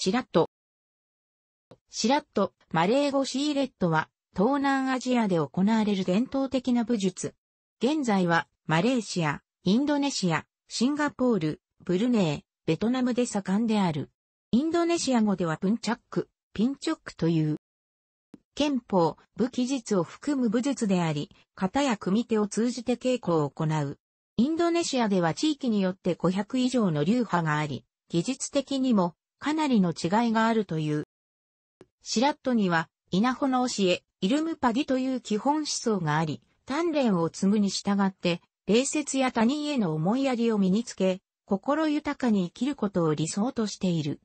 シラット。シラット、マレー語シーレットは、東南アジアで行われる伝統的な武術。現在は、マレーシア、インドネシア、シンガポール、ブルネー、ベトナムで盛んである。インドネシア語ではプンチャック、ピンチョックという。憲法、武器術を含む武術であり、型や組手を通じて稽古を行う。インドネシアでは地域によって500以上の流派があり、技術的にもかなりの違いがあるという。シラットには、稲穂の教え、イルムパディという基本思想があり、鍛錬を積むに従って、礼節や他人への思いやりを身につけ、心豊かに生きることを理想としている。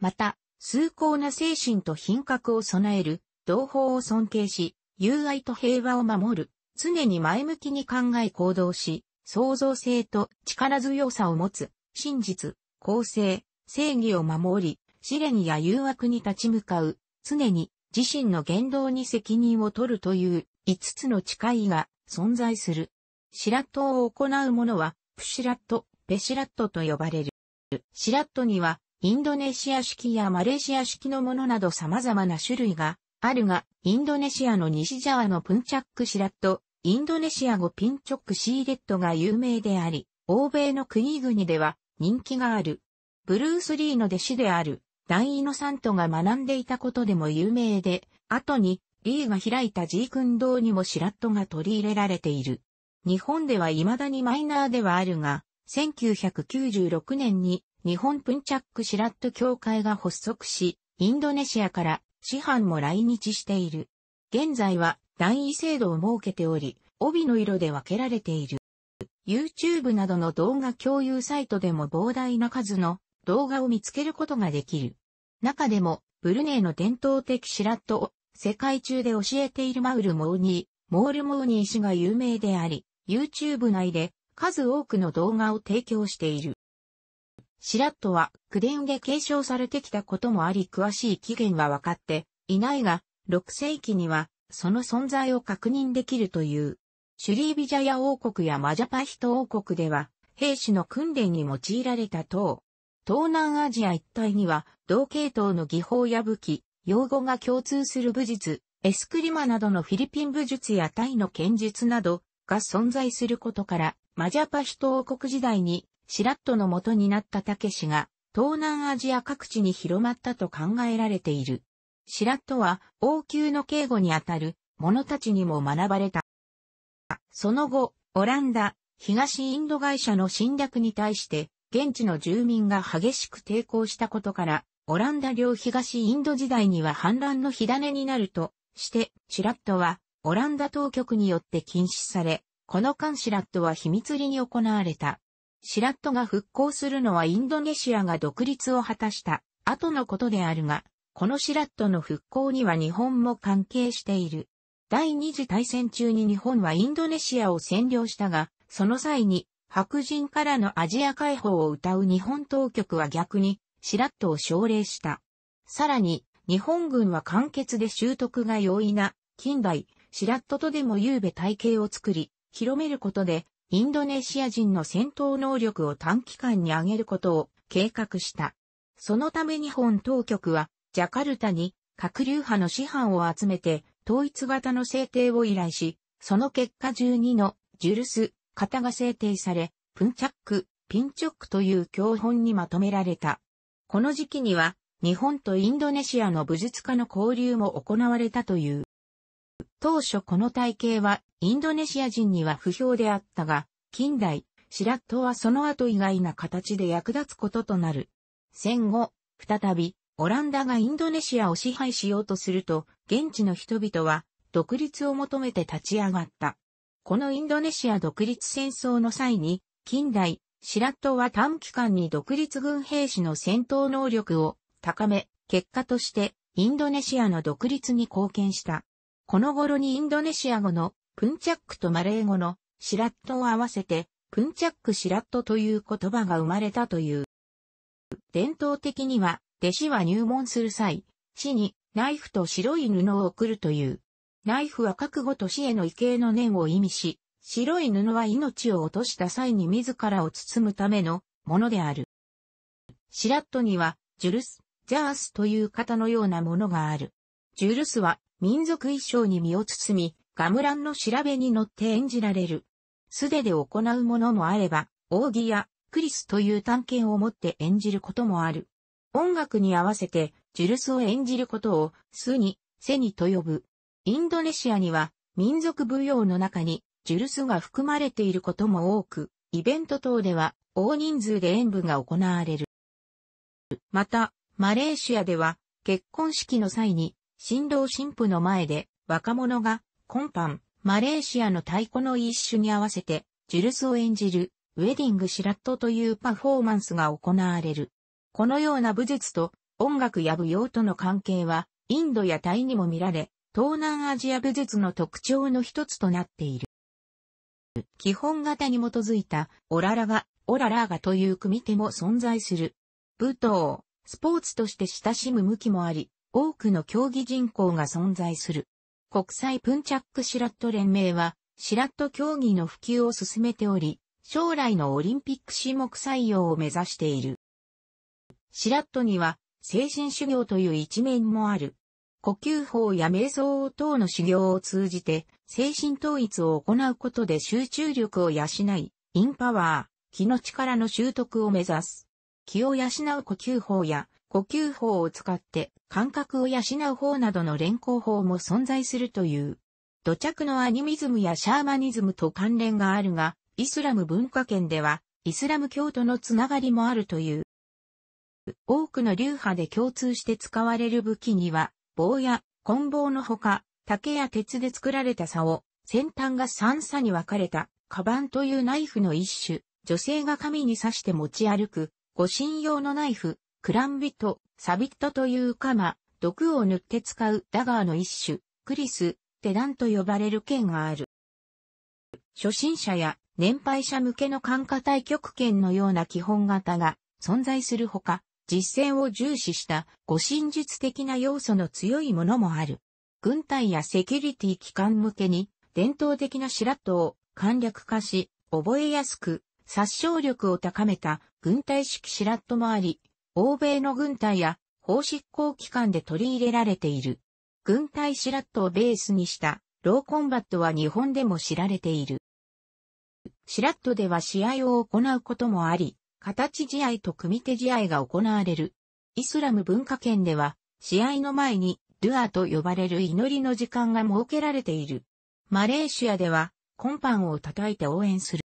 また、崇高な精神と品格を備える、同胞を尊敬し、友愛と平和を守る、常に前向きに考え行動し、創造性と力強さを持つ、真実、公正、正義を守り、試練や誘惑に立ち向かう、常に自身の言動に責任を取るという5つの誓いが存在する。シラットを行う者は、プシラット、ペシラットと呼ばれる。シラットには、インドネシア式やマレーシア式のものなど様々な種類があるが、インドネシアの西ジャワのプンチャックシラット、インドネシア語ピンチョックシーレットが有名であり、欧米の国々では人気がある。ブルース・リーの弟子である、ダン・イノサントが学んでいたことでも有名で、後に、リーが開いたジー君堂にもシラットが取り入れられている。日本では未だにマイナーではあるが、1996年に日本プンチャックシラット協会が発足し、インドネシアから師範も来日している。現在は団位制度を設けており、帯の色で分けられている。YouTube などの動画共有サイトでも膨大な数の動画を見つけることができる。中でも、ブルネイの伝統的シラットを世界中で教えているマウル・モーニー、モール・モーニー氏が有名であり、YouTube 内で数多くの動画を提供している。シラットはクデンで継承されてきたこともあり詳しい起源は分かっていないが、6世紀にはその存在を確認できるという。シュリービジャヤ王国やマジャパヒト王国では、兵士の訓練に用いられた塔、東南アジア一帯には、同系統の技法や武器、用語が共通する武術、エスクリマなどのフィリピン武術やタイの剣術などが存在することから、マジャパヒト王国時代にシラットの元になったタケシが、東南アジア各地に広まったと考えられている。シラットは王宮の警護にあたる者たちにも学ばれた。その後、オランダ、東インド会社の侵略に対して、現地の住民が激しく抵抗したことから、オランダ領東インド時代には反乱の火種になるとして、シラットはオランダ当局によって禁止され、この間シラットは秘密裏に行われた。シラットが復興するのはインドネシアが独立を果たした後のことであるが、このシラットの復興には日本も関係している。第二次大戦中に日本はインドネシアを占領したが、その際に白人からのアジア解放を歌う日本当局は逆に、シラットを奨励した。さらに、日本軍は簡潔で習得が容易な、近代、シラットとでもうべ体系を作り、広めることで、インドネシア人の戦闘能力を短期間に上げることを計画した。そのため日本当局は、ジャカルタに、各流派の師範を集めて、統一型の制定を依頼し、その結果12のジュルス、型が制定され、プンチャック、ピンチョックという教本にまとめられた。この時期には、日本とインドネシアの武術家の交流も行われたという。当初この体系はインドネシア人には不評であったが、近代、シラットはその後意外な形で役立つこととなる。戦後、再び、オランダがインドネシアを支配しようとすると、現地の人々は独立を求めて立ち上がった。このインドネシア独立戦争の際に、近代、白トは短期間に独立軍兵士の戦闘能力を高め、結果としてインドネシアの独立に貢献した。この頃にインドネシア語のプンチャックとマレー語のシラットを合わせて、プンチャックシラットという言葉が生まれたという。伝統的には、弟子は入門する際、地にナイフと白い布を送るというナイフは覚悟と死への畏敬の念を意味し、白い布は命を落とした際に自らを包むためのものである。シラットには、ジュルス、ジャースという型のようなものがある。ジュルスは民族衣装に身を包み、ガムランの調べに乗って演じられる。素手で行うものもあれば、扇やクリスという探検を持って演じることもある。音楽に合わせて、ジュルスを演じることを、スに、セニと呼ぶ。インドネシアには民族舞踊の中にジュルスが含まれていることも多く、イベント等では大人数で演舞が行われる。また、マレーシアでは結婚式の際に新郎新婦の前で若者が今般マレーシアの太鼓の一種に合わせてジュルスを演じるウェディングシラットというパフォーマンスが行われる。このような武術と音楽や舞踊との関係はインドやタイにも見られ、東南アジア武術の特徴の一つとなっている。基本型に基づいた、オララガ、オララがガという組手も存在する。武闘、スポーツとして親しむ向きもあり、多くの競技人口が存在する。国際プンチャックシラット連盟は、シラット競技の普及を進めており、将来のオリンピック種目採用を目指している。シラットには、精神修行という一面もある。呼吸法や瞑想等の修行を通じて、精神統一を行うことで集中力を養い、インパワー、気の力の習得を目指す。気を養う呼吸法や、呼吸法を使って感覚を養う法などの連行法も存在するという。土着のアニミズムやシャーマニズムと関連があるが、イスラム文化圏では、イスラム教徒のつながりもあるという。多くの流派で共通して使われる武器には、棒や棍棒のほか、竹や鉄で作られた竿、先端が三差に分かれた、カバンというナイフの一種、女性が髪に刺して持ち歩く、護身用のナイフ、クランビット、サビットという鎌、毒を塗って使うダガーの一種、クリス、テダンと呼ばれる剣がある。初心者や年配者向けの感化対極拳のような基本型が存在するほか、実践を重視した護身術的な要素の強いものもある。軍隊やセキュリティ機関向けに伝統的なシラットを簡略化し、覚えやすく殺傷力を高めた軍隊式シラットもあり、欧米の軍隊や法執行機関で取り入れられている。軍隊シラットをベースにしたローコンバットは日本でも知られている。シラットでは試合を行うこともあり、形試合と組手試合が行われる。イスラム文化圏では、試合の前に、ルアーと呼ばれる祈りの時間が設けられている。マレーシアでは、コンパンを叩いて応援する。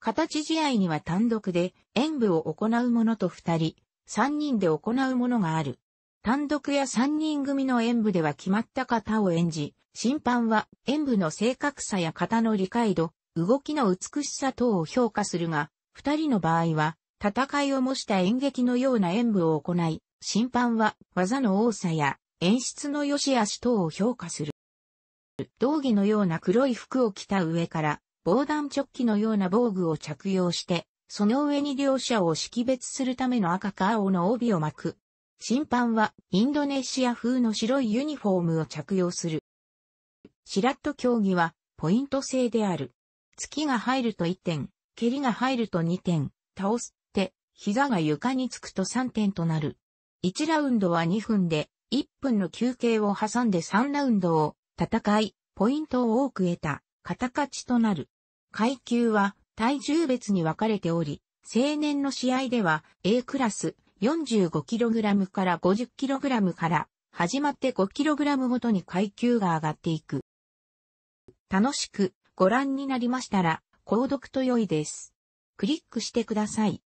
形試合には単独で演舞を行うものと二人、三人で行うものがある。単独や三人組の演舞では決まった型を演じ、審判は演舞の正確さや型の理解度、動きの美しさ等を評価するが、二人の場合は、戦いを模した演劇のような演舞を行い、審判は技の多さや演出の良し悪し等を評価する。道着のような黒い服を着た上から防弾チョッキのような防具を着用して、その上に両者を識別するための赤か青の帯を巻く。審判はインドネシア風の白いユニフォームを着用する。シラット競技はポイント制である。月が入ると1点、蹴りが入ると2点、倒すって、膝が床につくと3点となる。1ラウンドは2分で、1分の休憩を挟んで3ラウンドを戦い、ポイントを多く得た、肩勝ちとなる。階級は体重別に分かれており、青年の試合では A クラス 45kg から 50kg から始まって 5kg ごとに階級が上がっていく。楽しくご覧になりましたら購読と良いです。クリックしてください。